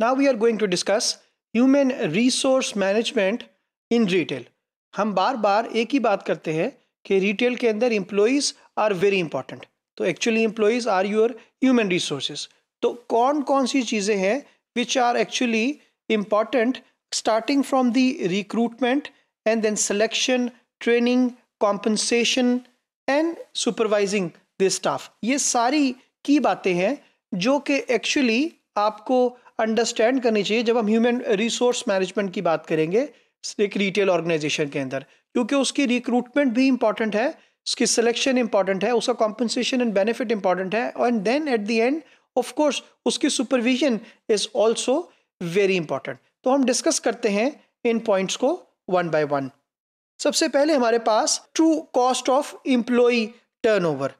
Now we are going to discuss human resource management in retail हम बार बार एक ही बात करते हैं कि रिटेल के अंदर एम्प्लॉयज़ आर वेरी इंपॉर्टेंट तो actually employees are your human resources तो कौन कौन सी चीज़ें हैं which are actually important starting from the recruitment and then selection training compensation and supervising the staff ये सारी की बातें हैं जो कि एक्चुअली आपको अंडरस्टैंड करनी चाहिए जब हम ह्यूमन रिसोर्स मैनेजमेंट की बात करेंगे एक रिटेल ऑर्गेनाइजेशन के अंदर क्योंकि उसकी रिक्रूटमेंट भी इंपॉर्टेंट है उसकी सिलेक्शन इंपॉर्टेंट है उसका कॉम्पनसेशन एंड बेनिफिट इंपॉर्टेंट है and then at the end of course उसकी supervision is also very important तो हम डिस्कस करते हैं इन पॉइंट्स को वन बाय वन सबसे पहले हमारे पास true cost of employee turnover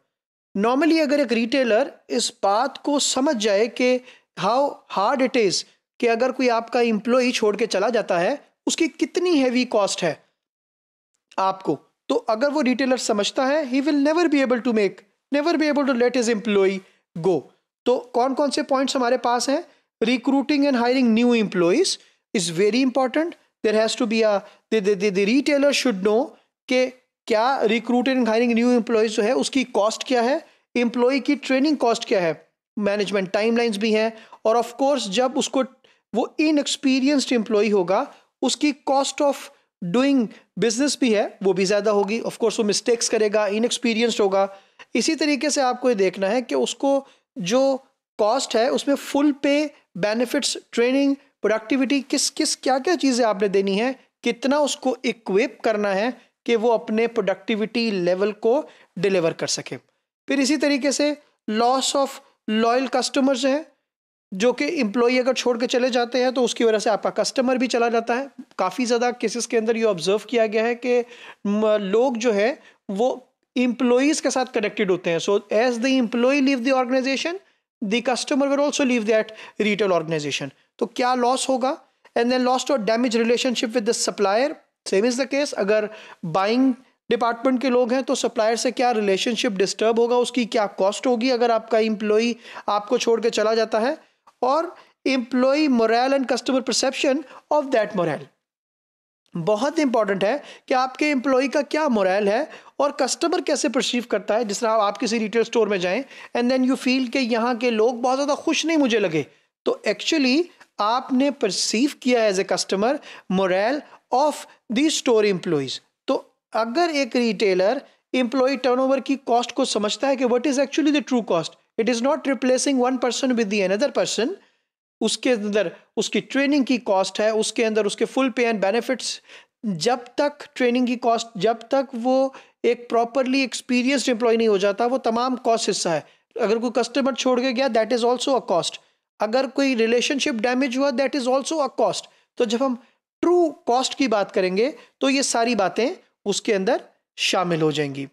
normally अगर एक रिटेलर इस बात को समझ जाए कि हाउ हार्ड इट इज़ कि अगर कोई आपका इंप्लॉई छोड़ के चला जाता है उसकी कितनी हैवी कॉस्ट है आपको तो अगर वो रिटेलर समझता है he will never be able to make never be able to let is employee go तो कौन कौन से पॉइंट्स हमारे पास हैं recruiting and hiring new employees is very important there has to be the retailer should know के क्या recruit and hiring new employees जो है उसकी कॉस्ट क्या है एम्प्लॉय की ट्रेनिंग कॉस्ट क्या है मैनेजमेंट टाइमलाइंस भी हैं और ऑफ कोर्स जब उसको वो इनएक्सपीरियंस्ड एम्प्लॉय होगा उसकी कॉस्ट ऑफ डूइंग बिजनेस भी है वो भी ज़्यादा होगी ऑफ कोर्स वो मिस्टेक्स करेगा इनएक्सपीरियंस्ड होगा इसी तरीके से आपको ये देखना है कि उसको जो कॉस्ट है उसमें फुल पे बेनिफिट्स ट्रेनिंग प्रोडक्टिविटी किस किस क्या क्या चीज़ें आपने देनी है कितना उसको इक्विप करना है कि वो अपने प्रोडक्टिविटी लेवल को डिलीवर कर सके फिर इसी तरीके से लॉस ऑफ लॉयल कस्टमर्स हैं जो कि इम्प्लॉई अगर छोड़ के चले जाते हैं तो उसकी वजह से आपका कस्टमर भी चला जाता है काफ़ी ज़्यादा केसेस के अंदर ये ऑब्जर्व किया गया है कि लोग जो है वो इम्प्लॉयज़ के साथ कनेक्टेड होते हैं so as the employee leave the organization the customer will also leave that retail organization तो क्या लॉस होगा एंड देन लॉस्ट और damage relationship with the supplier same is the case अगर बाइंग डिपार्टमेंट के लोग हैं तो सप्लायर से क्या रिलेशनशिप डिस्टर्ब होगा उसकी क्या कॉस्ट होगी अगर आपका इम्प्लॉई आपको छोड़ के चला जाता है और employee morale and customer perception of that morale बहुत इंपॉर्टेंट है कि आपके एम्प्लॉय का क्या मोरल है और कस्टमर कैसे परसीव करता है जिस तरह आप किसी रिटेल स्टोर में जाएं एंड देन यू फील कि यहाँ के लोग बहुत ज़्यादा खुश नहीं मुझे लगे तो एक्चुअली आपने परसीव किया as a customer morale of the store employees तो अगर एक रिटेलर एम्प्लॉय टर्नओवर की कॉस्ट को समझता है कि what is actually the true cost it is not replacing one person with the another person उसके अंदर उसकी ट्रेनिंग की कॉस्ट है उसके अंदर उसके फुल पे एंड बेनिफिट्स जब तक ट्रेनिंग की कॉस्ट जब तक वो एक प्रॉपरली एक्सपीरियंस एम्प्लॉय नहीं हो जाता वो तमाम कॉस्ट हिस्सा है अगर कोई कस्टमर छोड़ के गया that is also a cost अगर कोई रिलेशनशिप डैमेज हुआ that is also a cost तो जब हम ट्रू कॉस्ट की बात करेंगे तो ये सारी बातें उसके अंदर शामिल हो जाएंगी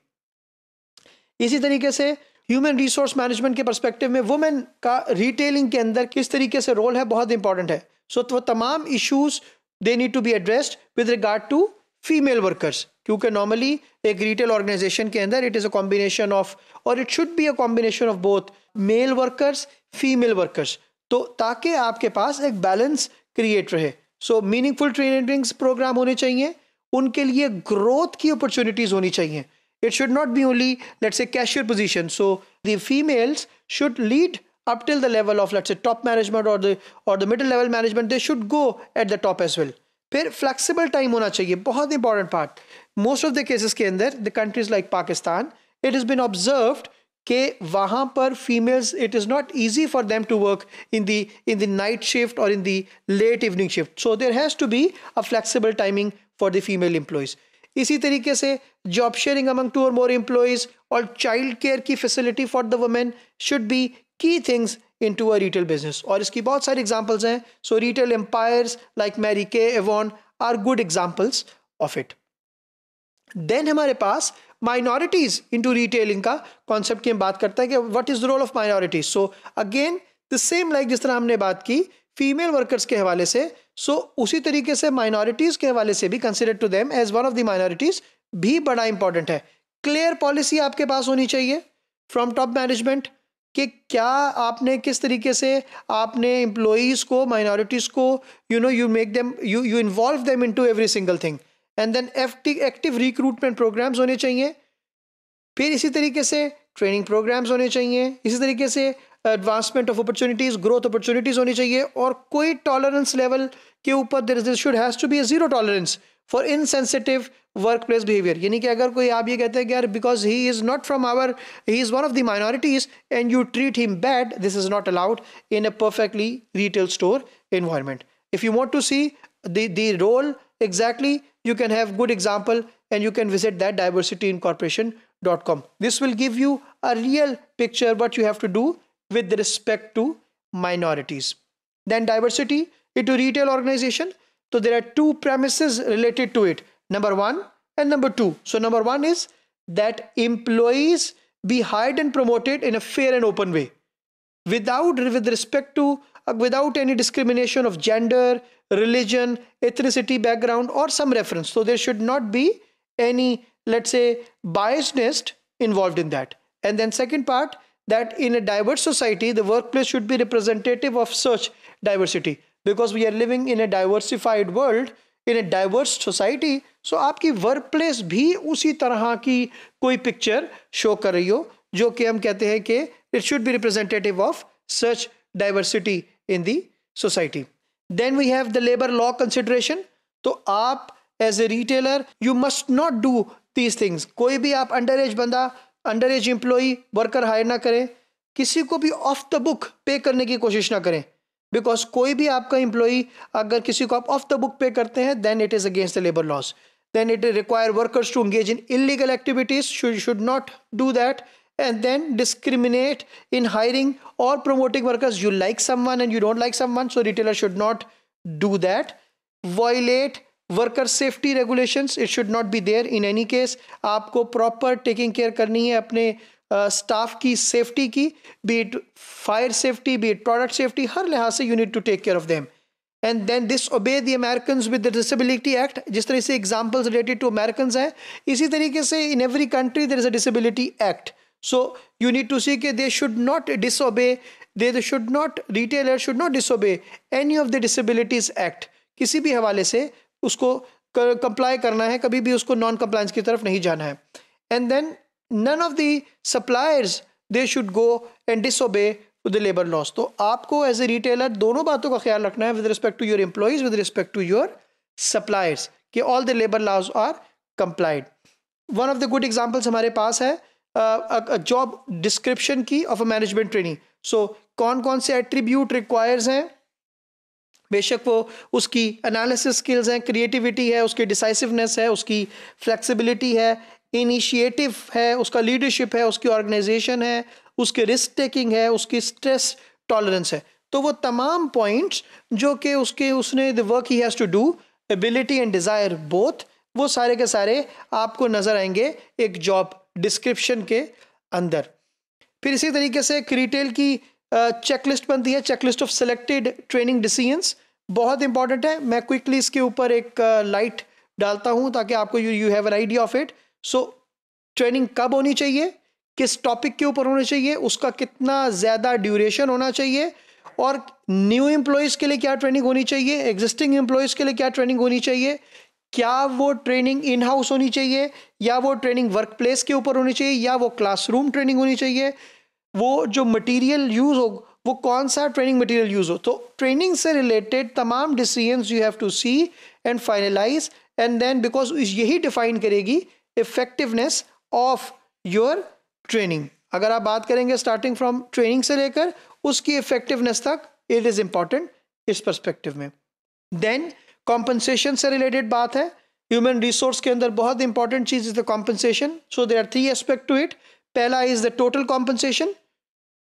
इसी तरीके से ह्यूमन रिसोर्स मैनेजमेंट के परस्पेक्टिव में वुमेन का रिटेलिंग के अंदर किस तरीके से रोल है बहुत इंपॉर्टेंट है सो so, तो तमाम issues they need to be addressed with regard to female workers क्योंकि नॉर्मली एक रिटेल ऑर्गेनाइजेशन के अंदर it is a combination of और it should be a combination of both male workers female workers तो ताकि आपके पास एक बैलेंस क्रिएट रहे सो मीनिंगफुल ट्रेनिंग्स प्रोग्राम होने चाहिए उनके लिए ग्रोथ की अपॉर्चुनिटीज़ होनी चाहिए It should not be only, let's say, cashier position. So the females should lead up till the level of, let's say, top management or the or the middle level management. They should go at the top as well. Then flexible time होना चाहिए. बहुत important part. Most of the cases के अंदर, the countries like Pakistan, it has been observed के वहाँ पर females, it is not easy for them to work in the in the night shift or in the late evening shift. So there has to be a flexible timing for the female employees. इसी तरीके से job sharing among two or more employees और child care की facility for the women should be key things in to a retail business और इसकी बहुत सारी examples हैं so retail empires like Mary Kay Avon are good examples of it then हमारे पास minorities in to retailing का concept की हम बात करते हैं कि what is the role of minorities so again the same like जिस तरह हमने बात की फीमेल वर्कर्स के हवाले से सो उसी तरीके से माइनॉरिटीज़ के हवाले से भी consider to them as one of the minorities भी बड़ा इंपॉर्टेंट है क्लियर पॉलिसी आपके पास होनी चाहिए फ्रॉम टॉप मैनेजमेंट कि क्या आपने किस तरीके से आपने एम्प्लॉयज़ को माइनॉरिटीज़ को you know you make them you you involve them to every single thing and then F active recruitment programs होने चाहिए फिर इसी तरीके से ट्रेनिंग प्रोग्राम्स होने चाहिए इसी तरीके से advancement of opportunities growth opportunities होनी चाहिए और कोई टॉलरेंस लेवल के ऊपर there this should has to be zero tolerance for insensitive work place behaviour यानी कि अगर कोई आप ये कहते हैं कि यार because he is not from our he is one of the minorities and you treat him bad this is not allowed in a perfectly retail store environment if you want to see the role exactly you can good example and you can visit that diversity in visit dot com this will give you a real picture what you have to do with respect to minorities. Then diversity into retail organization. So there are two premises related to it. Number one and number two. So number one is that employees be hired and promoted in a fair and open way without with respect to uh, without any discrimination of gender religion ethnicity background or some reference so there should not be any let's say biasness involved in that and then second part that in a diverse society, the workplace should be representative of such diversity. Because we are living in a diversified world, in a diverse society so आपकी work place भी उसी तरह की कोई picture show कर रही हो जो कि हम कहते हैं कि it should be representative of such diversity in the society then we have the labour law consideration तो आप as a retailer you must not do these things कोई भी आप अंडर एज बंदा under age employee worker hire ना करें किसी को भी ऑफ द बुक पे करने की कोशिश ना करें बिकॉज कोई भी आपका एम्प्लॉई अगर किसी को आप ऑफ द बुक पे करते हैं then it is against the labour laws then it require workers to engage in illegal activities should not do that and then discriminate in hiring और promoting workers you like someone and you don't like someone so retailer should not do that violate worker safety regulations it should not be there in any case आपको proper taking care करनी है अपने staff uh, की safety की be it fire safety be it product safety हर लिहाज से you need to take care of them and then this obey the American with the act जिस तरह से एग्जाम्पल्स रिलेटेड टू अमेरिकन हैं इसी तरीके से in every country there is a disability act so you need to see के they should not obey they should not retailer should not obey any of the disabilities act किसी भी हवाले से उसको कंप्लाई करना है कभी भी उसको नॉन कंप्लायंस की तरफ नहीं जाना है and then none of the suppliers they should go and disobey the labour laws तो आपको एज ए रिटेलर दोनों बातों का ख्याल रखना है with respect to your employees with respect to your suppliers कि all the labour laws are complied one of the good examples हमारे पास है जॉब डिस्क्रिप्शन की of a management training so कौन कौन से एट्रीब्यूट रिक्वायर्स हैं बेशक वो उसकी एनालिसिस स्किल्स हैं क्रिएटिविटी है उसकी डिसाइसिवनेस है उसकी फ्लेक्सिबिलिटी है इनिशिएटिव है उसका लीडरशिप है उसकी ऑर्गेनाइजेशन है उसके रिस्क टेकिंग है उसकी स्ट्रेस टॉलरेंस है तो वो तमाम पॉइंट्स जो कि उसके उसने the work he has to do ability and desire both वो सारे के सारे आपको नज़र आएंगे एक जॉब डिस्क्रिप्शन के अंदर फिर इसी तरीके से क्रिटेल रिटेल की चेकलिस्ट बनती है checklist of selected training decisions बहुत इंपॉर्टेंट है मैं क्विकली इसके ऊपर एक लाइट डालता हूँ ताकि आपको you you have an idea of it so training कब होनी चाहिए किस टॉपिक के ऊपर होनी चाहिए उसका कितना ज़्यादा ड्यूरेशन होना चाहिए और न्यू एम्प्लॉयज़ के लिए क्या ट्रेनिंग होनी चाहिए एग्जिस्टिंग एम्प्लॉयज़ के लिए क्या ट्रेनिंग होनी चाहिए क्या वो ट्रेनिंग इन हाउस होनी चाहिए या वो ट्रेनिंग वर्क प्लेस के ऊपर होनी चाहिए या वो क्लासरूम ट्रेनिंग होनी चाहिए वो जो मटेरियल यूज़ हो वो कौन सा ट्रेनिंग मटेरियल यूज़ हो तो ट्रेनिंग से रिलेटेड तमाम decisions you have to see and finalise and then because यही डिफाइन करेगी इफेक्टिवनेस ऑफ योर ट्रेनिंग अगर आप बात करेंगे स्टार्टिंग फ्रॉम ट्रेनिंग से लेकर उसकी इफेक्टिवनेस तक इट इज़ इम्पॉर्टेंट इस परस्पेक्टिव में देन कॉम्पनसेशन से रिलेटेड बात है ह्यूमन रिसोर्स के अंदर बहुत इंपॉर्टेंट चीज़ is the compensation so there three aspect to it पहला is the total compensation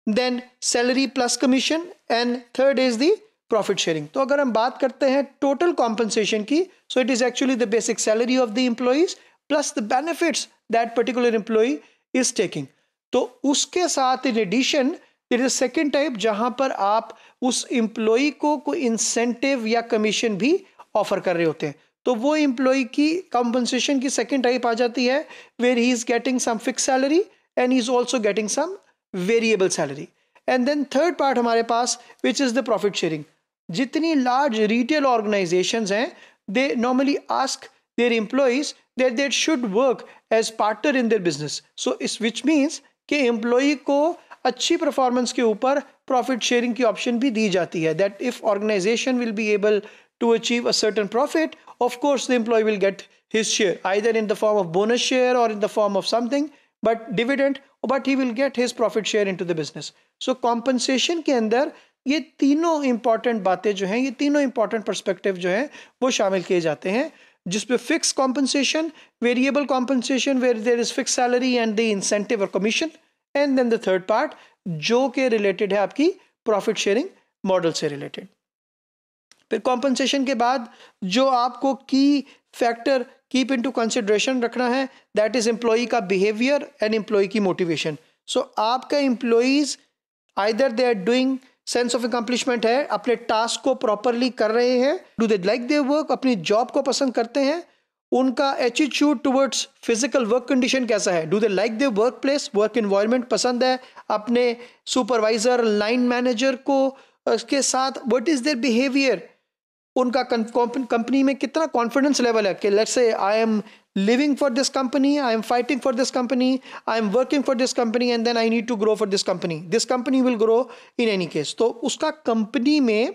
then salary plus commission and third is the profit sharing तो अगर हम बात करते हैं टोटल कॉम्पनसेशन की so it is actually the basic salary of the employees plus the benefits that particular employee is taking तो उसके साथ in addition it is second type जहां पर आप उस एम्प्लॉय को कोई इंसेंटिव या कमीशन भी ऑफर कर रहे होते हैं तो वो इम्प्लॉय की कॉम्पनसेशन की सेकेंड टाइप आ जाती है where he is getting some fix salary and he is also getting some variable salary and then third part हमारे पास which is the profit sharing जितनी large retail organizations हैं they normally ask their employees that they should work as partner in their business so इस which means कि employee को अच्छी performance के ऊपर profit sharing की option भी दी जाती है that if organization will be able to achieve a certain profit of course the employee will get his share either in the form of bonus share or in the form of something but dividend but he will get his profit share into the business so compensation के अंदर ये तीनों important बातें जो हैं ये तीनों important perspective जो हैं वो शामिल किए जाते हैं जिसपे fix compensation variable compensation where there is fix salary and the incentive और commission and then the third part जो के रिलेटेड है आपकी प्रॉफिट शेयरिंग मॉडल से रिलेटेड फिर कॉम्पनसेशन के बाद जो आपको की फैक्टर कीप इनटू कंसिड्रेशन रखना है दैट इज एम्प्लॉई का बिहेवियर एंड एम्प्लॉई की मोटिवेशन सो so, आपका employees either they are doing sense of accomplishment है अपने टास्क को प्रॉपरली कर रहे हैं do they like their work अपनी जॉब को पसंद करते हैं उनका attitude towards physical work condition कैसा है do they like their work place work environment पसंद है अपने सुपरवाइजर लाइन मैनेजर को उसके साथ वट इज़ देयर बिहेवियर उनका कंपनी में कितना कॉन्फिडेंस लेवल है कि let's say I am living for this company I am fighting for this company I am working for this company and then I need to grow for this company this company will grow in any case तो उसका company में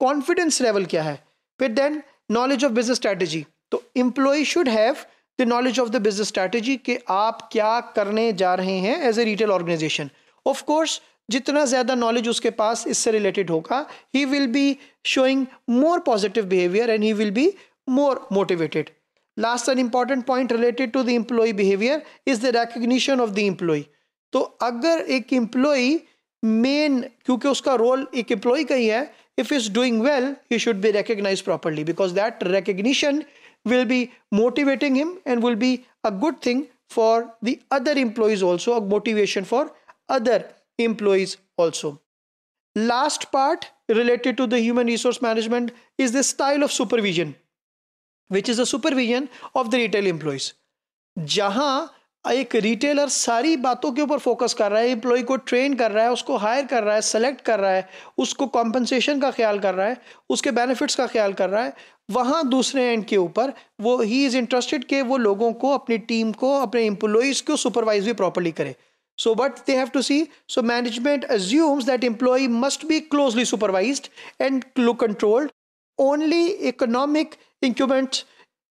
confidence level क्या है फिर then knowledge of business strategy तो employee should have the knowledge of the business strategy कि आप क्या करने जा रहे हैं as a retail organisation of course जितना ज़्यादा नॉलेज उसके पास इससे रिलेटेड होगा he will be showing more positive behaviour and he will be more motivated last and important point related to the employee behaviour is the recognition of the employee तो अगर एक employee main क्योंकि उसका role एक employee का ही है if is doing well he should be recognise properly because that recognition will be motivating him and will be a good thing for the other employees also a motivation for other employees also. Last part related to the human resource management is the style of supervision, which is the supervision of the retail employees. जहां एक retailer सारी बातों के ऊपर focus कर रहा है employ को ट्रेन कर रहा है उसको हायर कर रहा है सेलेक्ट कर रहा है उसको कॉम्पनसेशन का ख्याल कर रहा है उसके बेनिफिट्स का ख्याल कर रहा है वहाँ दूसरे एंड के ऊपर वो ही इज़ इंटरेस्टेड के वो लोगों को अपनी टीम को अपने एम्प्लॉयज़ को सुपरवाइज भी प्रॉपरली करे So what they have to see? So management assumes that employee must be closely supervised and controlled. Only economic increment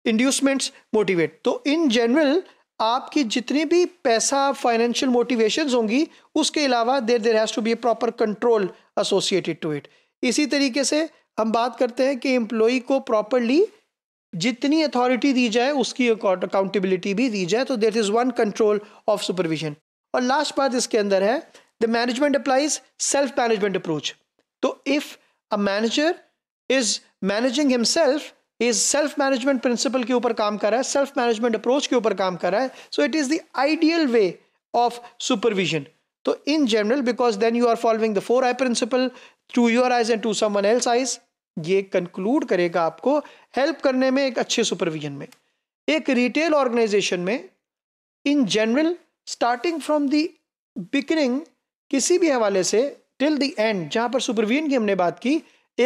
inducements motivate तो इन जनरल आपकी जितनी भी पैसा फाइनेंशियल मोटिवेशंस होंगी उसके अलावा there there has to be proper control associated to it इसी तरीके से हम बात करते हैं कि एम्प्लॉई को प्रॉपरली जितनी अथॉरिटी दी जाए उसकी अकाउंटेबिलिटी भी दी जाए तो that is one control of supervision और लास्ट बात इसके अंदर है the management applies self management approach तो if a manager is managing himself is self management principle के ऊपर काम कर रहा है सेल्फ मैनेजमेंट अप्रोच के ऊपर काम कर रहा है so it is the ideal way of supervision तो in general because then you are following the four eye principle to your eyes and to someone else eyes ये कंक्लूड करेगा आपको हेल्प करने में एक अच्छे सुपरविजन में एक रिटेल ऑर्गेनाइजेशन में in general starting from the beginning किसी भी हवाले से टिल द एंड जहाँ पर सुपरवीन की हमने बात की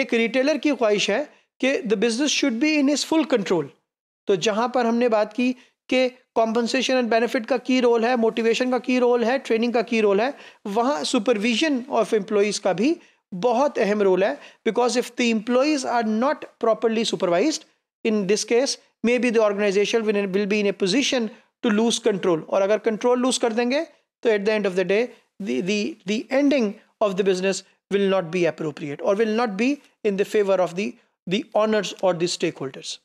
एक रिटेलर की ख्वाहिश है कि the business should be in is full control तो जहाँ पर हमने बात की कि कॉम्पनसेशन एंड बेनिफिट का की रोल है मोटिवेशन का की रोल है ट्रेनिंग का की रोल है वहाँ सुपरविजन ऑफ एम्प्लॉयज़ का भी बहुत अहम रोल है because if the employees are not properly supervise in this case maybe the organisation will be in a position to lose control or agar control lose kar denge, to at the end of the day the, the, the ending of the business will not be appropriate or will not be in the favor of the, the owners or the stakeholders.